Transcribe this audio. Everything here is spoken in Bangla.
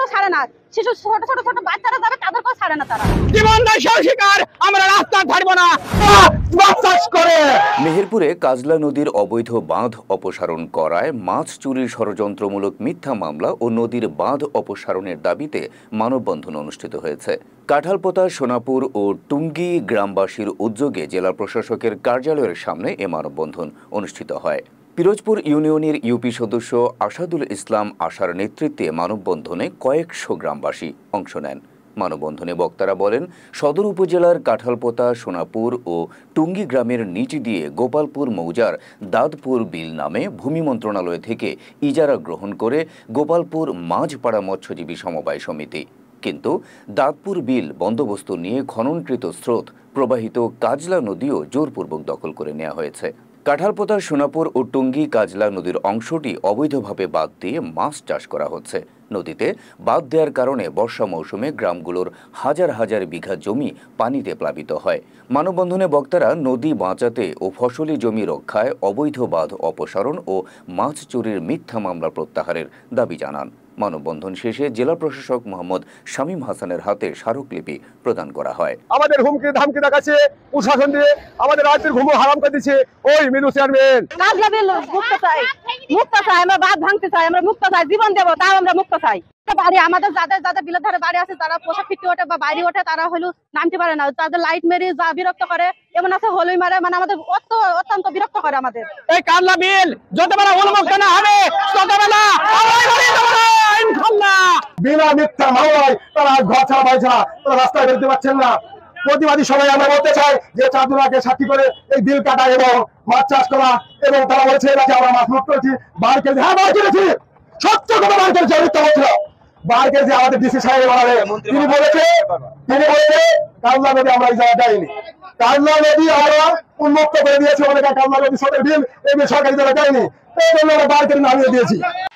পর্যন্ত ছাড়ে না শিশু ছোট ছোট ছোট বাচ্চারা যাবে তাদেরকেও ছাড়ে না তারা জীবন শিকার আমরা রাস্তা ছাড়বো না মেহেরপুরে কাজলা নদীর অবৈধ বাঁধ অপসারণ করায় মাছ চুরির ষড়যন্ত্রমূলক মিথ্যা মামলা ও নদীর বাঁধ অপসারণের দাবিতে মানববন্ধন অনুষ্ঠিত হয়েছে কাঠালপোতা সোনাপুর ও টুঙ্গি গ্রামবাসীর উদ্যোগে জেলা প্রশাসকের কার্যালয়ের সামনে এ মানববন্ধন অনুষ্ঠিত হয় পিরোজপুর ইউনিয়নের ইউপি সদস্য আসাদুল ইসলাম আশার নেতৃত্বে মানববন্ধনে কয়েকশো গ্রামবাসী অংশ নেন মানববন্ধনে বক্তারা বলেন সদর উপজেলার কাঁঠালপোতা সোনাপুর ও টুঙ্গি গ্রামের নিচ দিয়ে গোপালপুর মৌজার দাদপুর বিল নামে ভূমি মন্ত্রণালয় থেকে ইজারা গ্রহণ করে গোপালপুর মাঝপাড়া মৎস্যজীবী সমবায় সমিতি কিন্তু দাঁতপুর বিল বন্দোবস্ত নিয়ে খননকৃত স্রোত প্রবাহিত কাজলা নদীও জোরপূর্বক দখল করে নেওয়া হয়েছে কাঁঠালপোতার সোনাপুর ও টুঙ্গি কাজলা নদীর অংশটি অবৈধভাবে বাদ দিয়ে মাছ চাষ করা হচ্ছে নদীতে বাদ দেওয়ার কারণে বর্ষা মৌসুমে গ্রামগুলোর হাজার হাজার বিঘা জমি পানিতে প্লাবিত হয় মানববন্ধনে বক্তারা নদী বাঁচাতে ও ফসলি জমি রক্ষায় অবৈধ বাঁধ অপসারণ ও মাছ চুরির মিথ্যা মামলা প্রত্যাহারের দাবি জানান মানববন্ধন শেষে জেলা প্রশাসক মোহাম্মদ শামীম হাসানের হাতে স্মারকলিপি প্রদান করা হয় আমাদের হুমকি ধামকি দেখাচ্ছে প্রশাসন দিয়ে আমাদের রাজ্যের ঘুমো হারাম করে দিচ্ছে ওই মিনু চেয়ারম্যান মুক্ত চাই মুক্ত চাই আমরা বাদ ভাঙতে চাই আমরা মুক্ত চাই জীবন তাও আমরা মুক্ত চাই বাড়ি আমাদের যাদের যাদের বিলের ধারে বাড়ি আছে তারা পোশাক ওঠে বা বাইরে ওঠে তারা হলো নামতে পারে না তাদের লাইট মেরে যা বিরক্ত করে এমন আছে হলই মারে মানে আমাদের অত্যন্ত বিরক্ত করে আমাদের এই কান্লা বিল না হবে ততবেলা বিনা মিথ্যা মামলায় তারা ঘর ছাড়া বাড়ি তারা রাস্তায় বেরোতে পারছেন না প্রতিবাদী সবাই আমরা বলতে চাই যে চাঁদুরাকে সাক্ষী করে এই বিল কাটা এবং মাছ চাষ করা এবং তারা বলেছে এটাকে আমরা মাছ মুক্ত করেছি বার খেলছি হ্যাঁ বাড়ি খেলেছি সত্য কথা বার খেলছি মিথ্যা বলছিল বার খেলছি আমাদের ডিসি সাহেব তিনি বলেছে তিনি বলেছে কামলা নদী আমরা কামলা নদী আমরা উন্মুক্ত করে দিয়েছি কামলা নদী সরকারি বিল এই সরকারি যায়নি এই জন্য আমরা নামিয়ে দিয়েছি